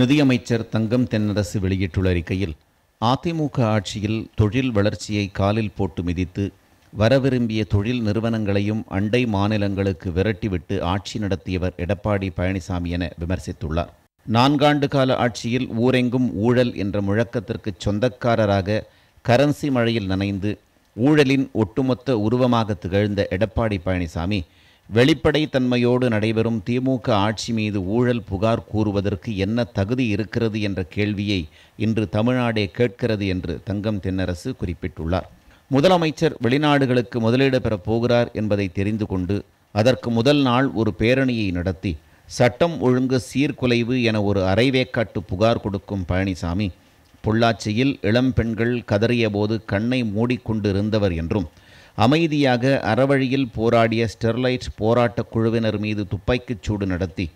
நிதியமைச்சர் தங்கம் தென்னரசு வெளியிட்டுள்ள அறிக்கையில் அதிமுக ஆட்சியில் தொழில் வளர்ச்சியை காலில் போட்டு மிதித்து வரவிரும்பிய தொழில் நிறுவனங்களையும் அண்டை மாநிலங்களுக்கு விரட்டிவிட்டு ஆட்சி நடத்தியவர் எடப்பாடி பழனிசாமி என விமர்சித்துள்ளார் நான்காண்டு கால ஆட்சியில் ஊரெங்கும் ஊழல் என்ற முழக்கத்திற்கு சொந்தக்காரராக கரன்சி மழையில் நனைந்து ஊழலின் ஒட்டுமொத்த உருவமாக திகழ்ந்த எடப்பாடி பழனிசாமி வெளிப்படைத்தன்மையோடு நடைபெறும் திமுக ஆட்சி மீது ஊழல் புகார் கூறுவதற்கு என்ன தகுதி இருக்கிறது என்ற கேள்வியை இன்று தமிழ்நாடே கேட்கிறது என்று தங்கம் தென்னரசு குறிப்பிட்டுள்ளார் முதலமைச்சர் வெளிநாடுகளுக்கு முதலீடு பெறப் போகிறார் என்பதை தெரிந்து கொண்டு அதற்கு முதல் நாள் ஒரு பேரணியை நடத்தி சட்டம் ஒழுங்கு சீர்குலைவு என ஒரு அரைவேக்காட்டு புகார் கொடுக்கும் பழனிசாமி பொள்ளாச்சியில் இளம் பெண்கள் கதறியபோது கண்ணை இருந்தவர் என்றும் அமைதியாக அறவழியில் போராடிய ஸ்டெர்லைட் போராட்டக் குழுவினர் மீது துப்பாக்கிச் சூடு நடத்தி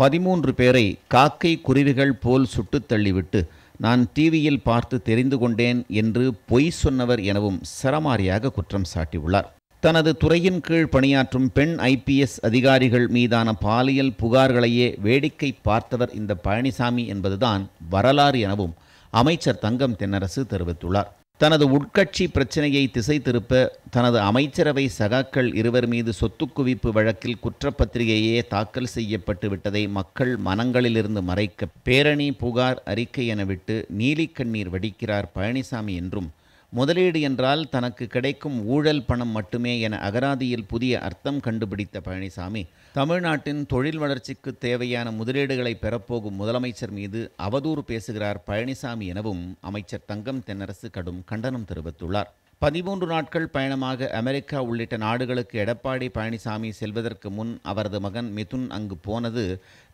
பதிமூன்று பேரை காக்கை குருவிகள் போல் சுட்டுத் தள்ளிவிட்டு நான் டிவியில் பார்த்து தெரிந்து கொண்டேன் என்று பொய் சொன்னவர் எனவும் சரமாரியாக குற்றம் சாட்டியுள்ளார் தனது துறையின் கீழ் பணியாற்றும் பெண் ஐபிஎஸ் அதிகாரிகள் மீதான பாலியல் புகார்களையே வேடிக்கை பார்த்தவர் இந்த பழனிசாமி என்பதுதான் வரலாறு எனவும் அமைச்சர் தங்கம் தென்னரசு தெரிவித்துள்ளார் தனது உட்கட்சி பிரச்சனையை திசை திருப்ப தனது அமைச்சரவை சகாக்கள் இருவர் மீது சொத்து குவிப்பு வழக்கில் குற்றப்பத்திரிகையே தாக்கல் செய்யப்பட்டு விட்டதை மக்கள் மனங்களிலிருந்து மறைக்க பேரணி புகார் அறிக்கை என விட்டு நீலிக்கண்ணீர் வடிக்கிறார் பழனிசாமி என்றும் முதலீடு என்றால் தனக்கு கிடைக்கும் ஊழல் பணம் மட்டுமே என அகராதியில் புதிய அர்த்தம் கண்டுபிடித்த பழனிசாமி தமிழ்நாட்டின் தொழில் வளர்ச்சிக்கு தேவையான முதலீடுகளை பெறப்போகும் முதலமைச்சர் மீது அவதூறு பேசுகிறார் பழனிசாமி எனவும் அமைச்சர் தங்கம் தென்னரசு கடும் கண்டனம் தெரிவித்துள்ளார் பதிமூன்று நாட்கள் பயணமாக அமெரிக்கா உள்ளிட்ட நாடுகளுக்கு எடப்பாடி பழனிசாமி செல்வதற்கு முன் அவரது மகன் மிதுன் அங்கு போனது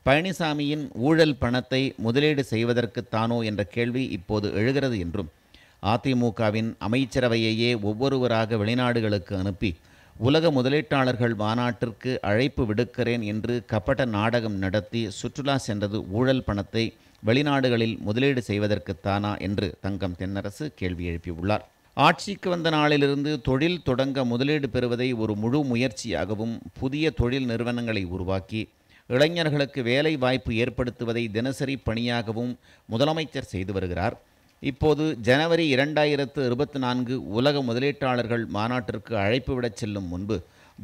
பழனிசாமியின் ஊழல் பணத்தை முதலீடு செய்வதற்குத்தானோ என்ற கேள்வி இப்போது எழுகிறது என்றும் அதிமுகவின் அமைச்சரவையையே ஒவ்வொருவராக வெளிநாடுகளுக்கு அனுப்பி உலக முதலீட்டாளர்கள் மாநாட்டிற்கு அழைப்பு விடுக்கிறேன் என்று கப்பட்ட நாடகம் நடத்தி சுற்றுலா சென்றது ஊழல் பணத்தை வெளிநாடுகளில் முதலீடு செய்வதற்குத்தானா என்று தங்கம் தென்னரசு கேள்வி எழுப்பியுள்ளார் ஆட்சிக்கு வந்த நாளிலிருந்து தொழில் தொடங்க முதலீடு பெறுவதை ஒரு முழு முயற்சியாகவும் புதிய தொழில் நிறுவனங்களை உருவாக்கி இளைஞர்களுக்கு வேலை வாய்ப்பு ஏற்படுத்துவதை தினசரி பணியாகவும் முதலமைச்சர் செய்து வருகிறார் இப்போது ஜனவரி இரண்டாயிரத்து இருபத்தி நான்கு உலக முதலீட்டாளர்கள் மாநாட்டிற்கு அழைப்பு விடச் செல்லும் முன்பு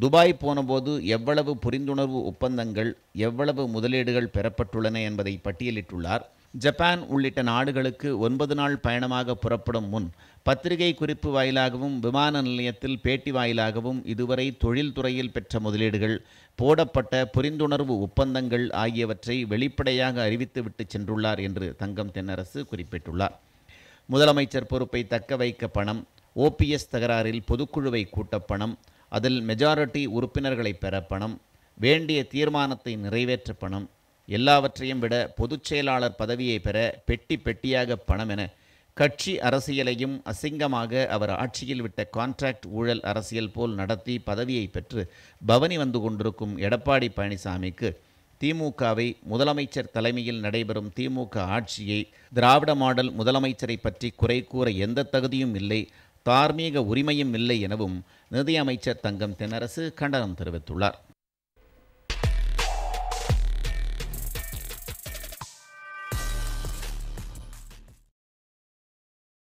துபாய் போனபோது எவ்வளவு புரிந்துணர்வு ஒப்பந்தங்கள் எவ்வளவு முதலீடுகள் பெறப்பட்டுள்ளன என்பதை பட்டியலிட்டுள்ளார் ஜப்பான் உள்ளிட்ட நாடுகளுக்கு ஒன்பது நாள் பயணமாக புறப்படும் முன் பத்திரிகை குறிப்பு வாயிலாகவும் விமான நிலையத்தில் பேட்டி வாயிலாகவும் இதுவரை தொழில்துறையில் பெற்ற முதலீடுகள் போடப்பட்ட புரிந்துணர்வு ஒப்பந்தங்கள் ஆகியவற்றை வெளிப்படையாக அறிவித்துவிட்டு சென்றுள்ளார் என்று தங்கம் தென்னரசு குறிப்பிட்டுள்ளார் முதலமைச்சர் பொறுப்பை தக்க வைக்க பணம் ஓபிஎஸ் தகராறில் பொதுக்குழுவை கூட்ட பணம் அதில் மெஜாரிட்டி உறுப்பினர்களை பெற பணம் வேண்டிய தீர்மானத்தை நிறைவேற்ற பணம் எல்லாவற்றையும் விட பொதுச் செயலாளர் பதவியை பெற பெட்டி பெட்டியாக பணம் என கட்சி அரசியலையும் அசிங்கமாக அவர் ஆட்சியில் விட்ட கான்ட்ராக்ட் ஊழல் அரசியல் போல் நடத்தி பதவியை பெற்று பவனி வந்து கொண்டிருக்கும் எடப்பாடி பழனிசாமிக்கு திமுகவை முதலமைச்சர் தலைமையில் நடைபெறும் திமுக ஆட்சியை திராவிட மாடல் முதலமைச்சரை பற்றி குறை கூற எந்த தகுதியும் இல்லை தார்மீக உரிமையும் இல்லை எனவும் நிதியமைச்சர் தங்கம் தென்னரசு கண்டனம் தெரிவித்துள்ளார்